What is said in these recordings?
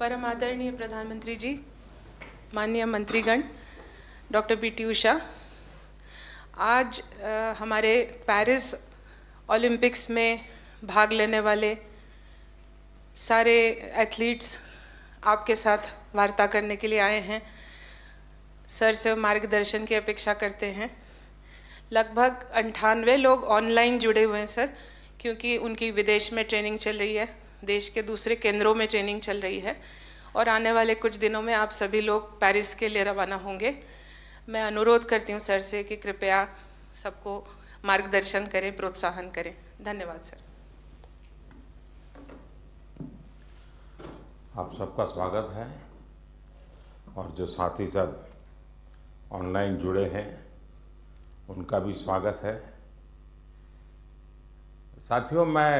परम आदरणीय प्रधानमंत्री जी माननीय मंत्रीगण डॉक्टर पी टी उषा आज आ, हमारे पेरिस ओलंपिक्स में भाग लेने वाले सारे एथलीट्स आपके साथ वार्ता करने के लिए आए हैं सर से मार्गदर्शन की अपेक्षा करते हैं लगभग अंठानवे लोग ऑनलाइन जुड़े हुए हैं सर क्योंकि उनकी विदेश में ट्रेनिंग चल रही है देश के दूसरे केंद्रों में ट्रेनिंग चल रही है और आने वाले कुछ दिनों में आप सभी लोग पेरिस के लिए रवाना होंगे मैं अनुरोध करती हूँ सर से कि कृपया सबको मार्गदर्शन करें प्रोत्साहन करें धन्यवाद सर आप सबका स्वागत है और जो साथी सब ऑनलाइन जुड़े हैं उनका भी स्वागत है साथियों मैं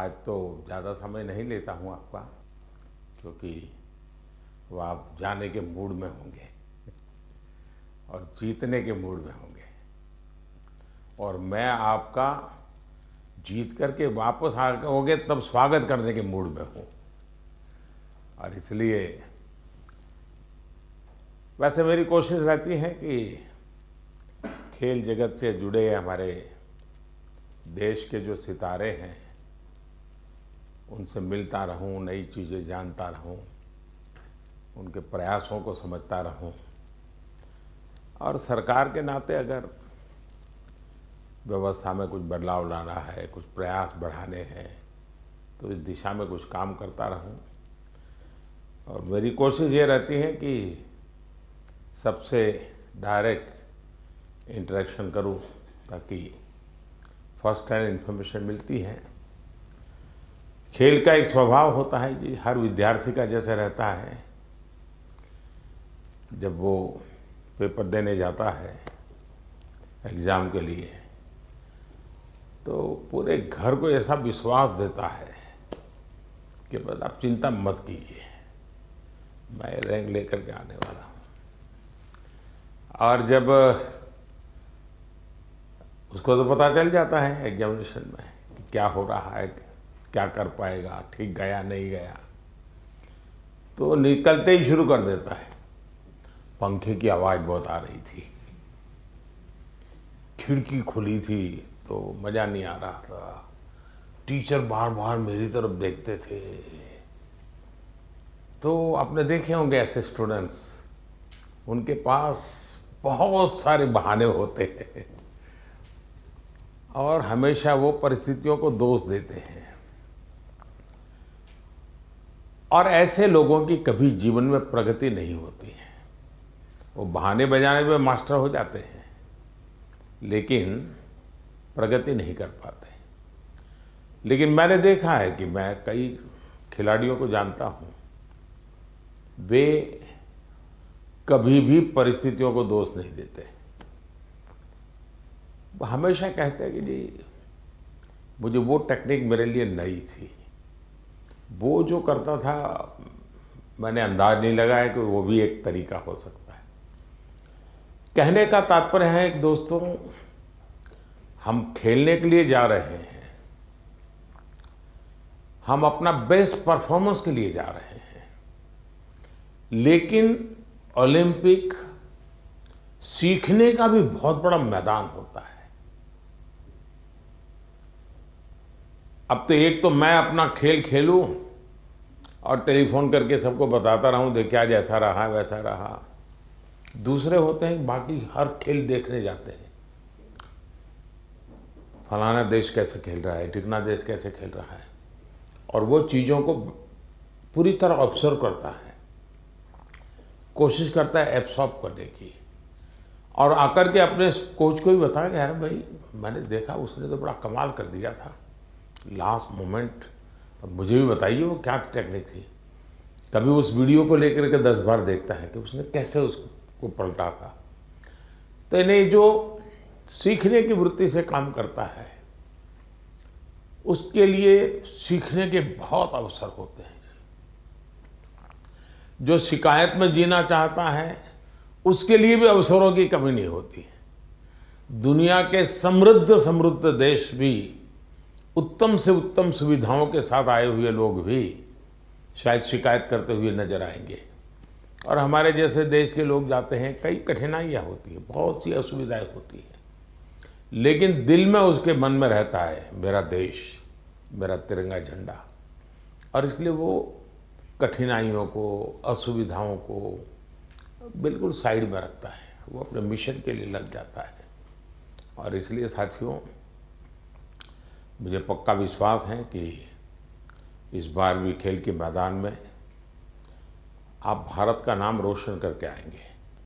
आज तो ज़्यादा समय नहीं लेता हूँ आपका क्योंकि वो आप जाने के मूड में होंगे और जीतने के मूड में होंगे और मैं आपका जीत करके वापस आ होंगे तब स्वागत करने के मूड में हूँ और इसलिए वैसे मेरी कोशिश रहती है कि खेल जगत से जुड़े हमारे देश के जो सितारे हैं उनसे मिलता रहूं नई चीज़ें जानता रहूं उनके प्रयासों को समझता रहूं और सरकार के नाते अगर व्यवस्था में कुछ बदलाव लाना है कुछ प्रयास बढ़ाने हैं तो इस दिशा में कुछ काम करता रहूं और मेरी कोशिश ये रहती है कि सबसे डायरेक्ट इंटरेक्शन करूं ताकि फर्स्ट हैंड इन्फॉर्मेशन मिलती है खेल का एक स्वभाव होता है जी हर विद्यार्थी का जैसे रहता है जब वो पेपर देने जाता है एग्ज़ाम के लिए तो पूरे घर को ऐसा विश्वास देता है कि बस आप चिंता मत कीजिए मैं रैंक लेकर के आने वाला हूँ और जब उसको तो पता चल जाता है एग्जामिनेशन में कि क्या हो रहा है क्या कर पाएगा ठीक गया नहीं गया तो निकलते ही शुरू कर देता है पंखे की आवाज़ बहुत आ रही थी खिड़की खुली थी तो मज़ा नहीं आ रहा था टीचर बार बार मेरी तरफ देखते थे तो आपने देखे होंगे ऐसे स्टूडेंट्स उनके पास बहुत सारे बहाने होते हैं और हमेशा वो परिस्थितियों को दोष देते हैं और ऐसे लोगों की कभी जीवन में प्रगति नहीं होती है वो बहाने बजाने में मास्टर हो जाते हैं लेकिन प्रगति नहीं कर पाते लेकिन मैंने देखा है कि मैं कई खिलाड़ियों को जानता हूँ वे कभी भी परिस्थितियों को दोष नहीं देते वो हमेशा कहते हैं कि जी मुझे वो टेक्निक मेरे लिए नई थी वो जो करता था मैंने अंदाज नहीं लगाया कि वो भी एक तरीका हो सकता है कहने का तात्पर्य है एक दोस्तों हम खेलने के लिए जा रहे हैं हम अपना बेस्ट परफॉर्मेंस के लिए जा रहे हैं लेकिन ओलंपिक सीखने का भी बहुत बड़ा मैदान होता है अब तो एक तो मैं अपना खेल खेलूं और टेलीफोन करके सबको बताता रहूं देखिए आज ऐसा रहा वैसा रहा दूसरे होते हैं बाकी हर खेल देखने जाते हैं फलाना देश कैसे खेल रहा है टिकना देश कैसे खेल रहा है और वो चीज़ों को पूरी तरह ऑब्जर्व करता है कोशिश करता है एब्सॉर्ब करने की और आकर के अपने कोच को भी बताया कि यार भाई मैंने देखा उसने तो बड़ा कमाल कर दिया था लास्ट मोमेंट अब मुझे भी बताइए वो क्या टेक्निक थी कभी उस वीडियो को लेकर के दस बार देखता है कि उसने कैसे उसको पलटा था तो इन्हें जो सीखने की वृत्ति से काम करता है उसके लिए सीखने के बहुत अवसर होते हैं जो शिकायत में जीना चाहता है उसके लिए भी अवसरों की कमी नहीं होती दुनिया के समृद्ध समृद्ध देश भी उत्तम से उत्तम सुविधाओं के साथ आए हुए लोग भी शायद शिकायत करते हुए नजर आएंगे और हमारे जैसे देश के लोग जाते हैं कई कठिनाइयाँ होती हैं बहुत सी असुविधाएं होती है लेकिन दिल में उसके मन में रहता है मेरा देश मेरा तिरंगा झंडा और इसलिए वो कठिनाइयों को असुविधाओं को बिल्कुल साइड में रखता है वो अपने मिशन के लिए लग जाता है और इसलिए साथियों मुझे पक्का विश्वास है कि इस बार भी खेल के मैदान में आप भारत का नाम रोशन करके आएंगे